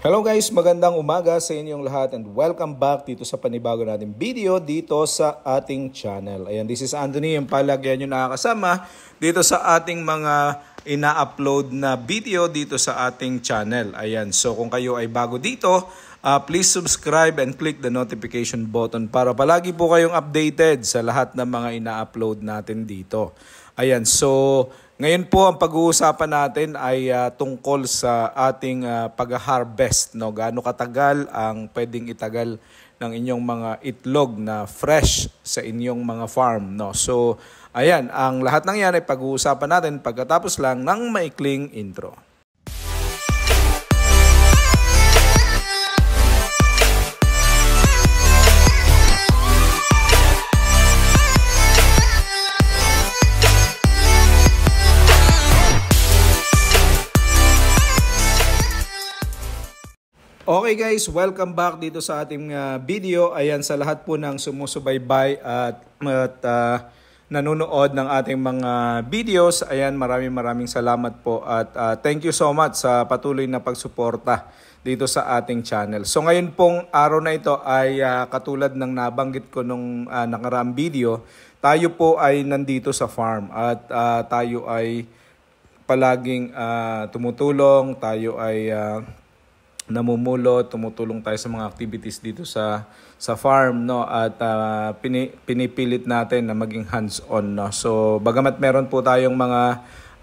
Hello guys, magandang umaga sa inyong lahat and welcome back dito sa panibago nating video dito sa ating channel. Ayan, this is Anthony, yung palagyan nyo nakakasama dito sa ating mga ina-upload na video dito sa ating channel. Ayan, so kung kayo ay bago dito, uh, please subscribe and click the notification button para palagi po kayong updated sa lahat ng mga ina-upload natin dito. Ayan, so ngayon po ang pag-uusapan natin ay uh, tungkol sa ating uh, pag-harvest, no? Gaano katagal ang pwedeng itagal ng inyong mga itlog na fresh sa inyong mga farm, no? So, ayan, ang lahat ng yan ay pag-uusapan natin pagkatapos lang ng maikling intro. Okay guys, welcome back dito sa ating uh, video. Ayan sa lahat po ng sumusubaybay at, at uh, nanonood ng ating mga videos. Ayan, maraming maraming salamat po at uh, thank you so much sa patuloy na pagsuporta dito sa ating channel. So ngayon pong araw na ito ay uh, katulad ng nabanggit ko nung uh, nakaraang video, tayo po ay nandito sa farm at uh, tayo ay palaging uh, tumutulong, tayo ay uh, namumulo, tumutulong tayo sa mga activities dito sa sa farm no at uh, pini, pinipilit natin na maging hands-on no. So bagamat meron po tayong mga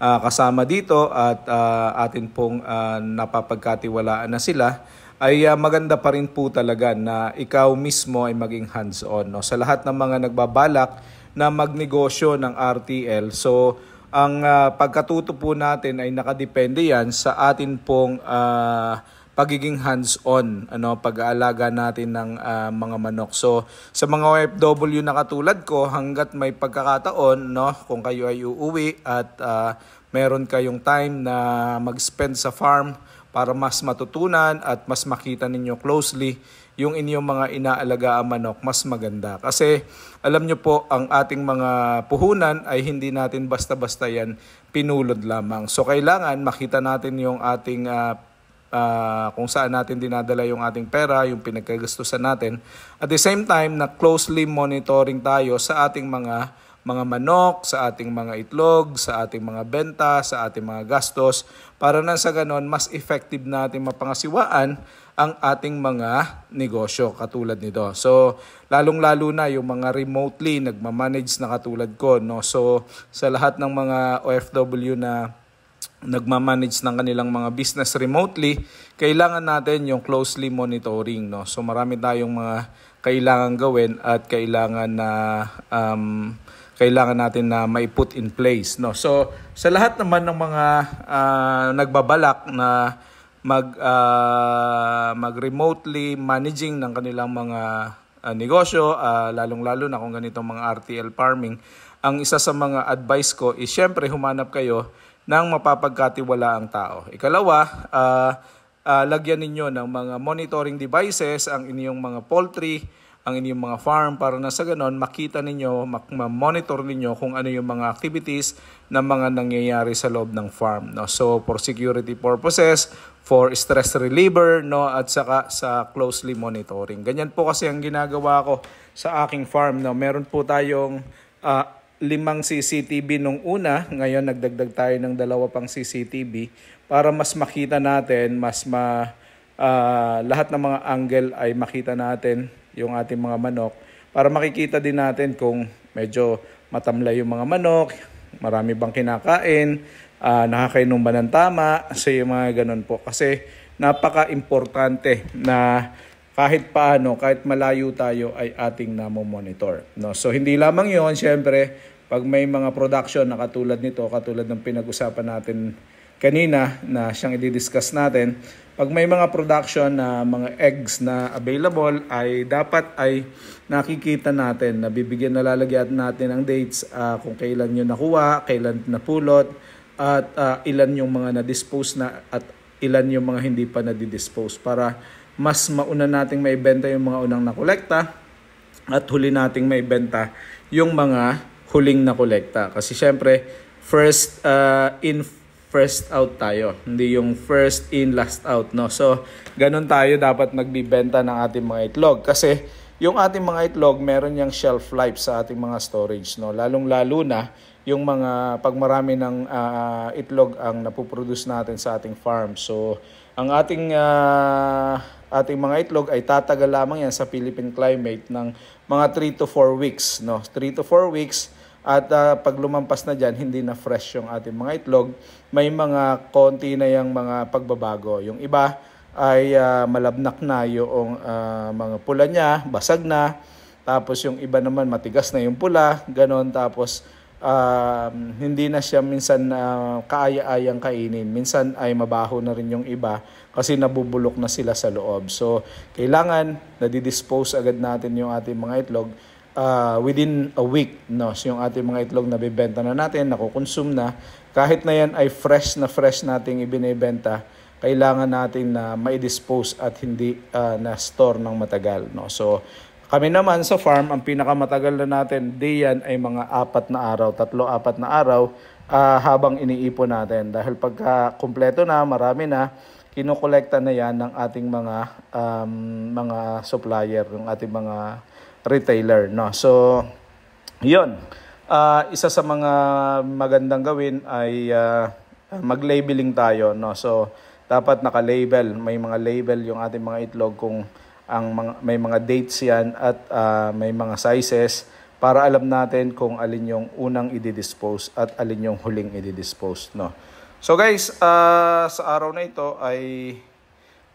uh, kasama dito at uh, atin pong uh, napapagkatiwalaan na sila ay uh, maganda pa rin po talaga na ikaw mismo ay maging hands-on no. Sa lahat ng mga nagbabalak na magnegosyo ng RTL. So ang uh, pagkatuto po natin ay nakadepende yan sa atin pong uh, pagiging hands-on, ano, pag-aalaga natin ng uh, mga manok. So, sa mga OFW na katulad ko, hanggat may pagkakataon, no, kung kayo ay uuwi at uh, meron kayong time na mag-spend sa farm para mas matutunan at mas makita ninyo closely yung inyong mga inaalagaan manok, mas maganda. Kasi alam nyo po, ang ating mga puhunan ay hindi natin basta-basta yan pinulod lamang. So kailangan makita natin yung ating uh, uh, kung saan natin dinadala yung ating pera, yung pinagkagastusan natin. At the same time, na closely monitoring tayo sa ating mga mga manok, sa ating mga itlog, sa ating mga benta, sa ating mga gastos para na sa ganon mas effective natin mapangasiwaan ang ating mga negosyo katulad nito. So, lalong-lalo na yung mga remotely nagmamanage na katulad ko. No? So, sa lahat ng mga OFW na nagmamanage ng kanilang mga business remotely, kailangan natin yung closely monitoring. No? So marami tayong mga kailangan gawin at kailangan na um, kailangan natin na put in place no so sa lahat naman ng mga uh, nagbabalak na mag uh, mag remotely managing ng kanilang mga uh, negosyo uh, lalong-lalo na kung ganitong mga RTL farming ang isa sa mga advice ko is syempre humanap kayo ng mapapagkatiwala ang tao. Ikalawa, uh, uh, lagyan ninyo ng mga monitoring devices ang inyong mga poultry, ang inyong mga farm para na sa ganon makita ninyo, ma-monitor ninyo kung ano yung mga activities ng mga nangyayari sa loob ng farm. No? So for security purposes, for stress reliever no at saka sa closely monitoring. Ganyan po kasi ang ginagawa ko sa aking farm no. Meron po tayong uh, limang CCTV nung una, ngayon nagdagdag tayo ng dalawa pang CCTV para mas makita natin, mas ma uh, lahat ng mga angle ay makita natin yung ating mga manok para makikita din natin kung medyo matamlay yung mga manok, marami bang kinakain, uh, nakakainom ba ng tama, so yung mga ganun po. Kasi napaka-importante na kahit paano, kahit malayo tayo ay ating namo-monitor. No? So hindi lamang 'yon, syempre, pag may mga production na katulad nito, katulad ng pinag-usapan natin kanina na siyang i-discuss natin, pag may mga production na mga eggs na available ay dapat ay nakikita natin, nabibigyan nalalagyan natin ng dates uh, kung kailan 'yon nakuha, kailan napulot, at uh, ilan yung mga na-dispose na at ilan yung mga hindi pa na-dispose para mas mauna nating maibenta yung mga unang nakolekta at huli nating maibenta yung mga huling nakolekta. Kasi syempre, first uh, in first out tayo. Hindi yung first in, last out, no? So, ganun tayo dapat nagbibenta ng ating mga itlog. Kasi, yung ating mga itlog, meron yung shelf life sa ating mga storage, no? Lalong-lalo na yung mga pagmarami ng uh, itlog ang napoproduce natin sa ating farm. So, ang ating uh, ating mga itlog ay tatagal lamang yan sa Philippine climate ng mga 3 to 4 weeks, no? 3 to 4 weeks at uh, pag lumampas na diyan hindi na fresh yung ating mga itlog. May mga konti na yung mga pagbabago. Yung iba ay uh, malabnak na yung uh, mga pula niya, basag na. Tapos yung iba naman matigas na yung pula, ganon. Tapos uh, hindi na siya minsan uh, kaaya-ayang kainin. Minsan ay mabaho na rin yung iba kasi nabubulok na sila sa loob. So, kailangan na dispose agad natin yung ating mga itlog uh, within a week. No? So, yung ating mga itlog na nabibenta na natin, nakukonsume na. Kahit na yan ay fresh na fresh nating ibinebenta, kailangan natin na uh, ma-dispose at hindi uh, na store ng matagal no so kami naman sa farm, ang pinakamatagal na natin day ay mga apat na araw, tatlo-apat na araw uh, habang iniipon natin. Dahil pagka kumpleto na, marami na, kinokolekta na yan ng ating mga um, mga supplier, ng ating mga retailer. No? So, yun. Uh, isa sa mga magandang gawin ay uh, mag-labeling tayo. No? So, dapat naka-label. May mga label yung ating mga itlog kung ang mga, may mga dates yan at uh, may mga sizes para alam natin kung alin yung unang i-dispose at alin yung huling i-dispose no. So guys, uh, sa araw na ito ay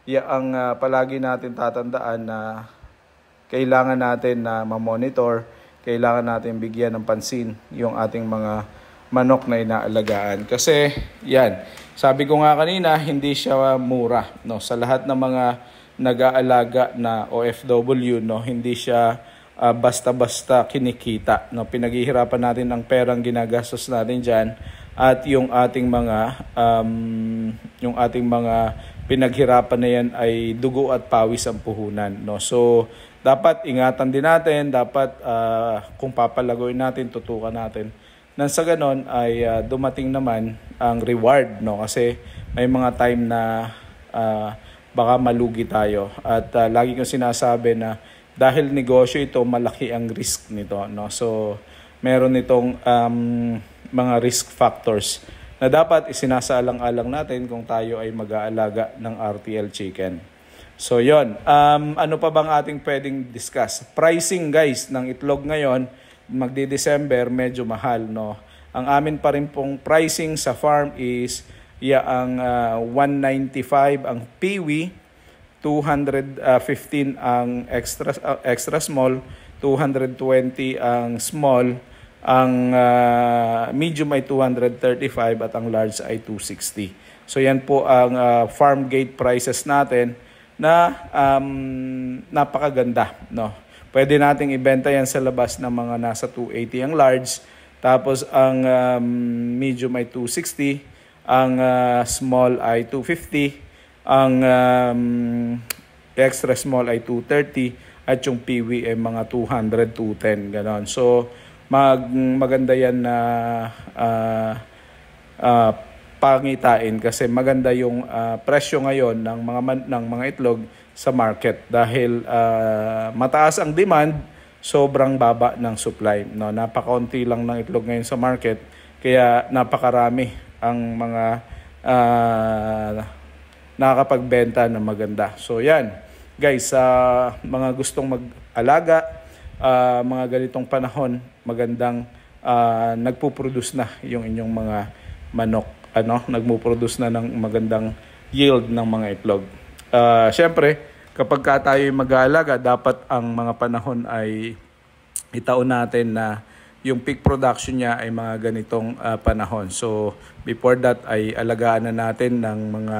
ya ang uh, palagi natin tatandaan na kailangan natin na ma-monitor, kailangan natin bigyan ng pansin yung ating mga manok na inaalagaan kasi yan, sabi ko nga kanina hindi siya mura no sa lahat ng mga nag-aalaga na OFW no hindi siya uh, basta-basta kinikita no pinaghihirapan natin ang perang ginagastos natin diyan at yung ating mga um, yung ating mga pinaghirapan na yan ay dugo at pawis ang puhunan no so dapat ingatan din natin dapat uh, kung papalagoin natin tutukan natin nang sa ganon ay uh, dumating naman ang reward no kasi may mga time na uh, baka malugi tayo. At uh, lagi kong sinasabi na dahil negosyo ito, malaki ang risk nito. No? So, meron itong um, mga risk factors na dapat isinasaalang-alang natin kung tayo ay mag-aalaga ng RTL chicken. So, yon um, Ano pa bang ating pwedeng discuss? Pricing, guys, ng itlog ngayon, magdi-December, medyo mahal, no? Ang amin pa rin pong pricing sa farm is ya ang uh, ah, 195 ang peewee, ah, 215 ang extra uh, extra small, 220 ang small, ang uh, medium ay 235 at ang large ay 260. So yan po ang uh, farm gate prices natin na um, napakaganda, no. Pwede nating ibenta yan sa labas ng mga nasa 280 ang large, tapos ang um, medium ay 260 ang uh, small ay 250, ang um, extra small ay 230 at yung PWM mga 200 210 ganon. So mag maganda yan na uh, uh, pangitain kasi maganda yung uh, presyo ngayon ng mga ng mga itlog sa market dahil uh, mataas ang demand, sobrang baba ng supply. No, napakaunti lang ng itlog ngayon sa market kaya napakarami ang mga uh, nakakapagbenta ng maganda. So yan, guys, sa uh, mga gustong mag-alaga, uh, mga ganitong panahon, magandang uh, ah, nagpo-produce na yung inyong mga manok. Ano, nagmo-produce na ng magandang yield ng mga itlog. Uh, Siyempre, kapag ka tayo mag alaga dapat ang mga panahon ay itaon natin na yung peak production niya ay mga ganitong uh, panahon. So before that ay alagaan na natin ng mga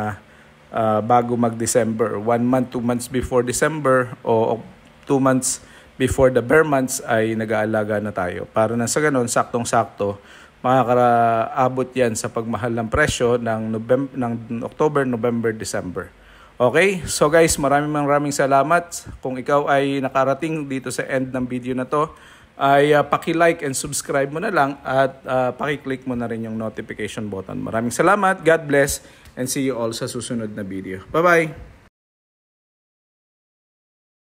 uh, bago mag-December. One month, two months before December o two months before the bear months ay nag-aalaga na tayo. Para na sa ganun, saktong-sakto, makakaabot yan sa pagmahal ng presyo ng, November, ng October, November, December. Okay? So guys, maraming maraming salamat. Kung ikaw ay nakarating dito sa end ng video na to, ay uh, paki-like and subscribe mo na lang at uh, paki-click mo na rin yung notification button. Maraming salamat, God bless, and see you all sa susunod na video. Bye-bye!